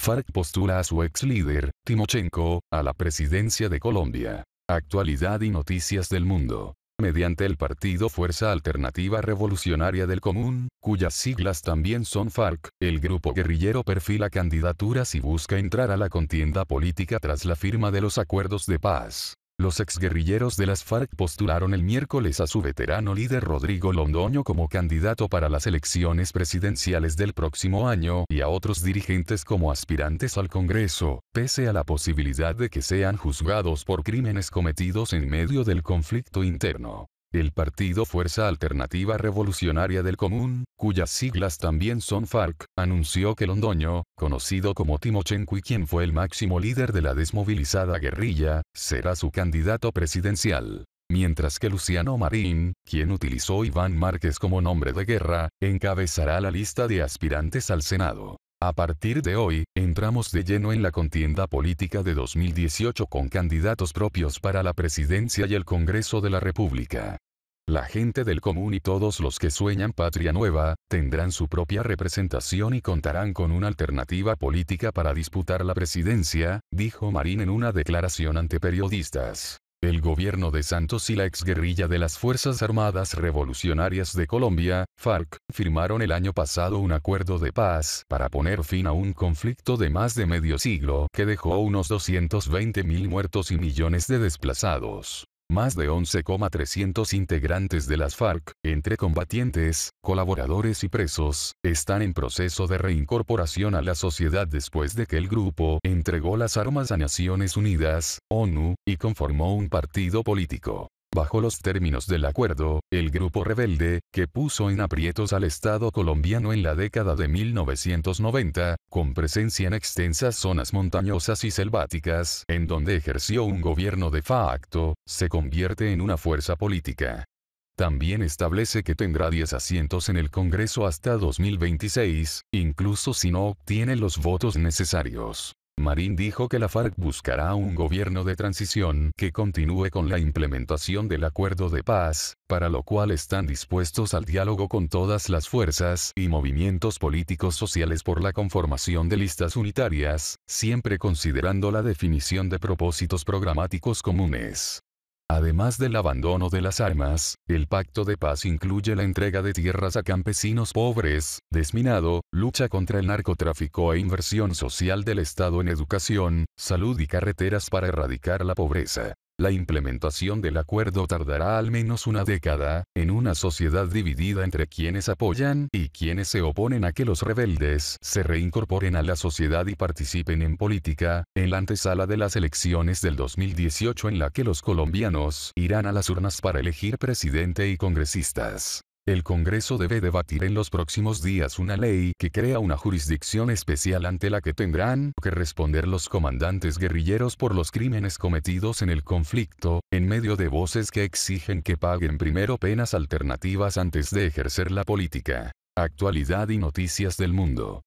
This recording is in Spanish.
FARC postula a su ex líder, Timochenko, a la presidencia de Colombia. Actualidad y noticias del mundo. Mediante el partido Fuerza Alternativa Revolucionaria del Común, cuyas siglas también son FARC, el grupo guerrillero perfila candidaturas y busca entrar a la contienda política tras la firma de los acuerdos de paz. Los exguerrilleros de las FARC postularon el miércoles a su veterano líder Rodrigo Londoño como candidato para las elecciones presidenciales del próximo año y a otros dirigentes como aspirantes al Congreso, pese a la posibilidad de que sean juzgados por crímenes cometidos en medio del conflicto interno. El partido Fuerza Alternativa Revolucionaria del Común, cuyas siglas también son FARC, anunció que Londoño, conocido como Timochenko y quien fue el máximo líder de la desmovilizada guerrilla, será su candidato presidencial. Mientras que Luciano Marín, quien utilizó Iván Márquez como nombre de guerra, encabezará la lista de aspirantes al Senado. A partir de hoy, entramos de lleno en la contienda política de 2018 con candidatos propios para la presidencia y el Congreso de la República. La gente del común y todos los que sueñan patria nueva, tendrán su propia representación y contarán con una alternativa política para disputar la presidencia, dijo Marín en una declaración ante periodistas el gobierno de Santos y la exguerrilla de las Fuerzas Armadas Revolucionarias de Colombia, FARC, firmaron el año pasado un acuerdo de paz para poner fin a un conflicto de más de medio siglo que dejó unos 220 mil muertos y millones de desplazados más de 11,300 integrantes de las FARC, entre combatientes, colaboradores y presos, están en proceso de reincorporación a la sociedad después de que el grupo entregó las armas a Naciones Unidas, ONU, y conformó un partido político. Bajo los términos del acuerdo, el grupo rebelde, que puso en aprietos al Estado colombiano en la década de 1990, con presencia en extensas zonas montañosas y selváticas, en donde ejerció un gobierno de facto, se convierte en una fuerza política. También establece que tendrá 10 asientos en el Congreso hasta 2026, incluso si no obtiene los votos necesarios. Marín dijo que la FARC buscará un gobierno de transición que continúe con la implementación del acuerdo de paz, para lo cual están dispuestos al diálogo con todas las fuerzas y movimientos políticos sociales por la conformación de listas unitarias, siempre considerando la definición de propósitos programáticos comunes. Además del abandono de las armas, el pacto de paz incluye la entrega de tierras a campesinos pobres, desminado, lucha contra el narcotráfico e inversión social del Estado en educación, salud y carreteras para erradicar la pobreza. La implementación del acuerdo tardará al menos una década, en una sociedad dividida entre quienes apoyan y quienes se oponen a que los rebeldes se reincorporen a la sociedad y participen en política, en la antesala de las elecciones del 2018 en la que los colombianos irán a las urnas para elegir presidente y congresistas. El Congreso debe debatir en los próximos días una ley que crea una jurisdicción especial ante la que tendrán que responder los comandantes guerrilleros por los crímenes cometidos en el conflicto, en medio de voces que exigen que paguen primero penas alternativas antes de ejercer la política. Actualidad y noticias del mundo.